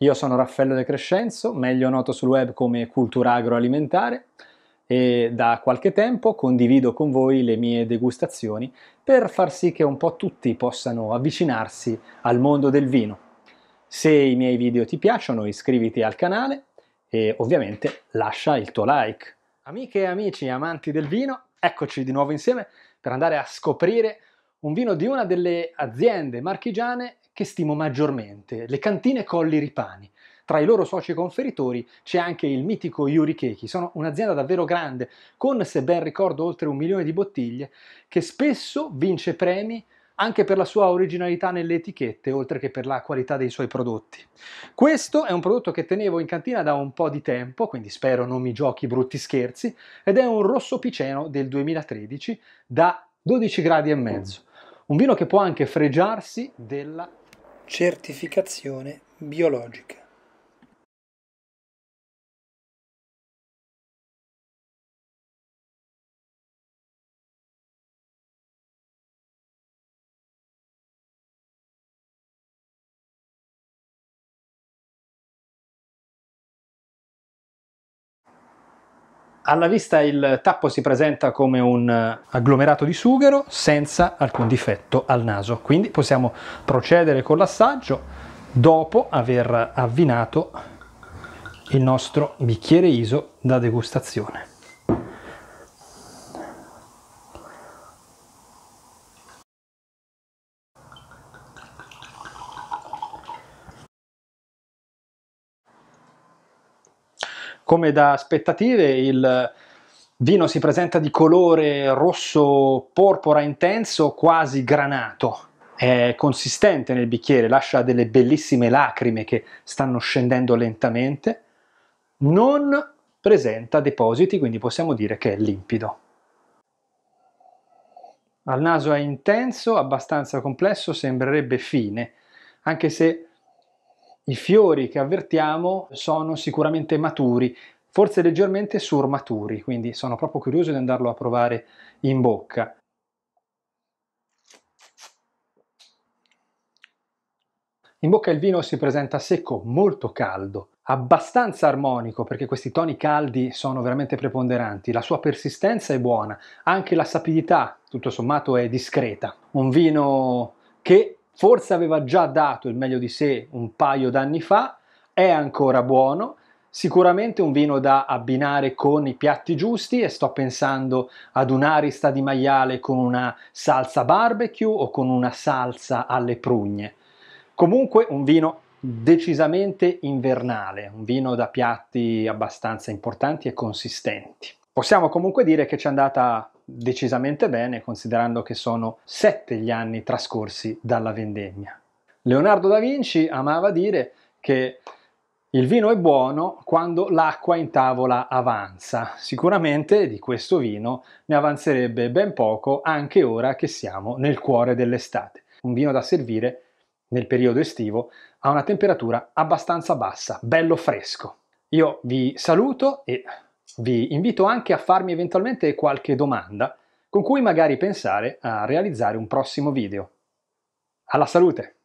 Io sono Raffaello De Crescenzo, meglio noto sul web come Cultura Agroalimentare e da qualche tempo condivido con voi le mie degustazioni per far sì che un po' tutti possano avvicinarsi al mondo del vino. Se i miei video ti piacciono iscriviti al canale e ovviamente lascia il tuo like. Amiche e amici amanti del vino, eccoci di nuovo insieme per andare a scoprire un vino di una delle aziende marchigiane che stimo maggiormente, le cantine Colli Ripani. Tra i loro soci conferitori c'è anche il mitico Yuri Keiki. Sono un'azienda davvero grande, con, se ben ricordo, oltre un milione di bottiglie, che spesso vince premi anche per la sua originalità nelle etichette, oltre che per la qualità dei suoi prodotti. Questo è un prodotto che tenevo in cantina da un po' di tempo, quindi spero non mi giochi brutti scherzi, ed è un rosso piceno del 2013 da 12 gradi e mezzo. Un vino che può anche fregiarsi della certificazione biologica. Alla vista il tappo si presenta come un eh, agglomerato di sughero senza alcun difetto al naso, quindi possiamo procedere con l'assaggio dopo aver avvinato il nostro bicchiere ISO da degustazione. Come da aspettative il vino si presenta di colore rosso porpora intenso, quasi granato. È consistente nel bicchiere, lascia delle bellissime lacrime che stanno scendendo lentamente. Non presenta depositi, quindi possiamo dire che è limpido. Al naso è intenso, abbastanza complesso, sembrerebbe fine, anche se i fiori che avvertiamo sono sicuramente maturi, forse leggermente surmaturi, quindi sono proprio curioso di andarlo a provare in bocca. In bocca il vino si presenta secco, molto caldo, abbastanza armonico perché questi toni caldi sono veramente preponderanti, la sua persistenza è buona, anche la sapidità tutto sommato è discreta, un vino che forse aveva già dato il meglio di sé un paio d'anni fa, è ancora buono, sicuramente un vino da abbinare con i piatti giusti e sto pensando ad un'arista di maiale con una salsa barbecue o con una salsa alle prugne. Comunque un vino decisamente invernale, un vino da piatti abbastanza importanti e consistenti. Possiamo comunque dire che ci è andata decisamente bene considerando che sono sette gli anni trascorsi dalla vendemmia. Leonardo da Vinci amava dire che il vino è buono quando l'acqua in tavola avanza. Sicuramente di questo vino ne avanzerebbe ben poco anche ora che siamo nel cuore dell'estate. Un vino da servire nel periodo estivo a una temperatura abbastanza bassa, bello fresco. Io vi saluto e vi invito anche a farmi eventualmente qualche domanda con cui magari pensare a realizzare un prossimo video. Alla salute!